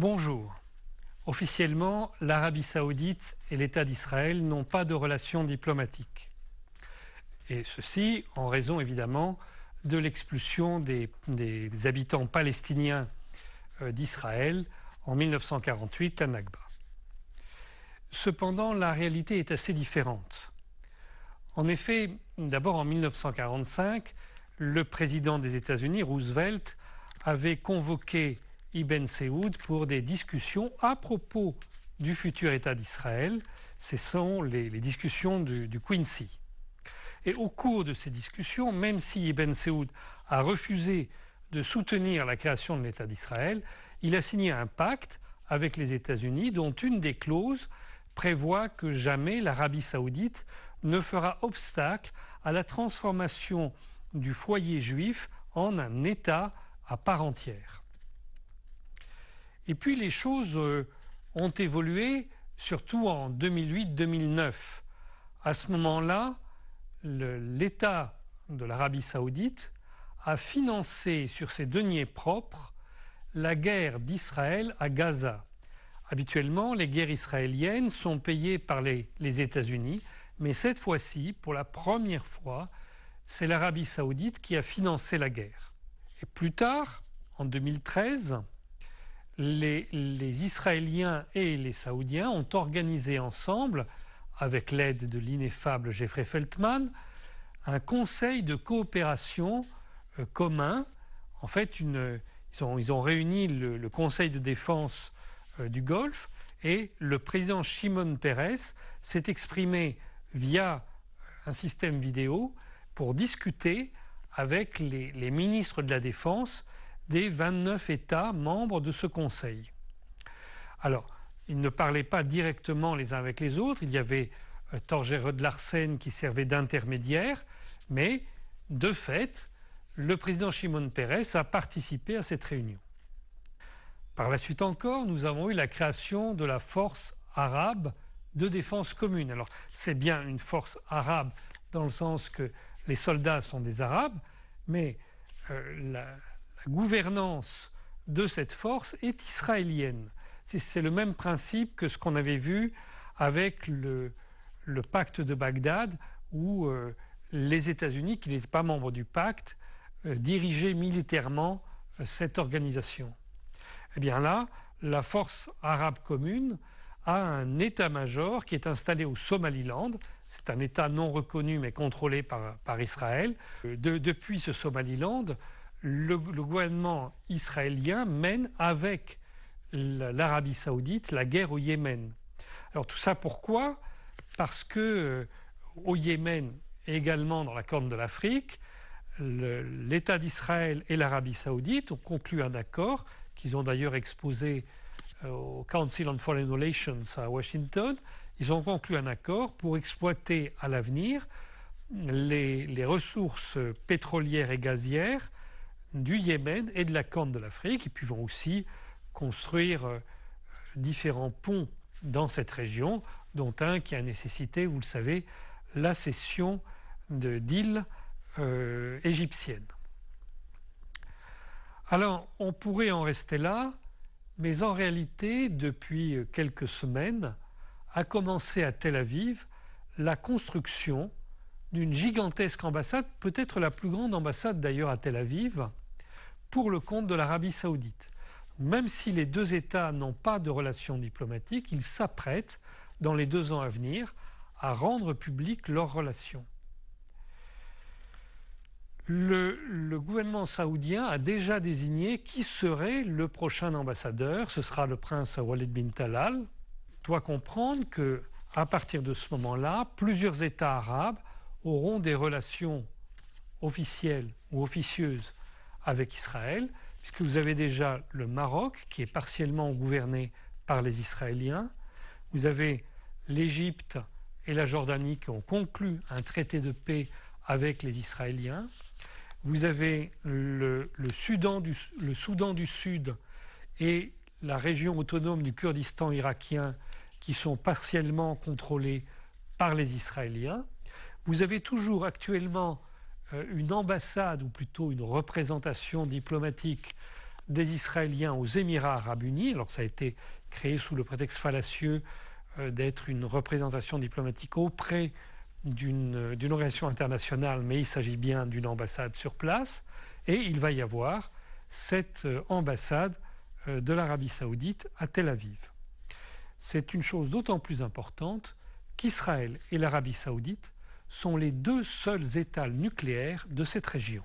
Bonjour. Officiellement, l'Arabie saoudite et l'État d'Israël n'ont pas de relations diplomatiques. Et ceci en raison évidemment de l'expulsion des, habitants palestiniens euh, d'Israël en 1948, à Nakba. Cependant, la réalité est assez différente. En effet, d'abord en 1945, le président des États-Unis, Roosevelt, avait convoqué Ibn Seoud pour des discussions à propos du futur État d'Israël. Ce sont les, discussions du, du, Quincy. Et au cours de ces discussions, même si Ibn Seoud a refusé de soutenir la création de l'État d'Israël, il a signé un pacte avec les États-Unis dont une des clauses prévoit que jamais l'Arabie saoudite ne fera obstacle à la transformation du foyer juif en un État à part entière. Et puis les choses euh, ont évolué, surtout en 2008-2009. À ce moment-là, l'État de l'Arabie saoudite a financé sur ses deniers propres la guerre d'Israël à Gaza. Habituellement, les guerres israéliennes sont payées par les, les États-Unis, mais cette fois-ci, pour la première fois, c'est l'Arabie saoudite qui a financé la guerre. Et plus tard, en 2013, les, Israéliens et les Saoudiens ont organisé ensemble, avec l'aide de l'ineffable Jeffrey Feltman, un conseil de coopération euh, commun. En fait, ils, ont, réuni le, conseil de défense euh, du Golfe et le président Shimon Peres s'est exprimé via un système vidéo pour discuter avec les ministres de la Défense des 29 États membres de ce Conseil. Alors, ils ne parlaient pas directement les uns avec les autres, il y avait euh, de Larsen qui servait d'intermédiaire, mais de fait, le président Shimon Peres a participé à cette réunion. Par la suite encore, nous avons eu la création de la force arabe de défense commune. Alors, c'est bien une force arabe dans le sens que les soldats sont des Arabes, mais euh, la, la gouvernance de cette force est israélienne. C'est le même principe que ce qu'on avait vu avec le, pacte de Bagdad, où euh, les États-Unis, qui n'étaient pas membres du pacte, euh, dirigeaient militairement euh, cette organisation. Eh bien là, la force arabe commune a un état-major qui est installé au Somaliland. C'est un état non reconnu mais contrôlé par, Israël. depuis ce Somaliland, le, gouvernement israélien mène avec l'Arabie saoudite la guerre au Yémen. Alors tout ça pourquoi Parce que euh, au Yémen et également dans la Corne de l'Afrique, l'État d'Israël et l'Arabie saoudite ont conclu un accord qu'ils ont d'ailleurs exposé euh, au Council on Foreign Relations à Washington. Ils ont conclu un accord pour exploiter à l'avenir les, ressources pétrolières et gazières du Yémen et de la Corne de l'Afrique, et puis vont aussi construire euh, différents ponts dans cette région, dont un qui a nécessité, vous le savez, la cession d'îles euh, égyptiennes. Alors, on pourrait en rester là, mais en réalité, depuis euh, quelques semaines, a commencé à Tel Aviv la construction d'une gigantesque ambassade, peut-être la plus grande ambassade d'ailleurs à Tel Aviv, pour le compte de l'Arabie saoudite. Même si les deux États n'ont pas de relations diplomatiques, ils s'apprêtent, dans les deux ans à venir, à rendre publiques leurs relations. Le, gouvernement saoudien a déjà désigné qui serait le prochain ambassadeur. Ce sera le prince Walid bin Talal. Doit comprendre que à partir de ce moment-là, plusieurs États arabes auront des relations officielles ou officieuses avec Israël, puisque vous avez déjà le Maroc qui est partiellement gouverné par les Israéliens, vous avez l'Égypte et la Jordanie qui ont conclu un traité de paix avec les Israéliens, vous avez le, Soudan, du, Soudan du Sud et la région autonome du Kurdistan irakien qui sont partiellement contrôlés par les Israéliens. Vous avez toujours actuellement euh, une ambassade, ou plutôt une représentation diplomatique des Israéliens aux Émirats arabes unis. Alors ça a été créé sous le prétexte fallacieux euh, d'être une représentation diplomatique auprès euh, d'une organisation internationale, mais il s'agit bien d'une ambassade sur place. Et il va y avoir cette ambassade de l'Arabie saoudite à Tel Aviv. C'est une chose d'autant plus importante qu'Israël et l'Arabie saoudite sont les deux seuls étals nucléaires de cette région.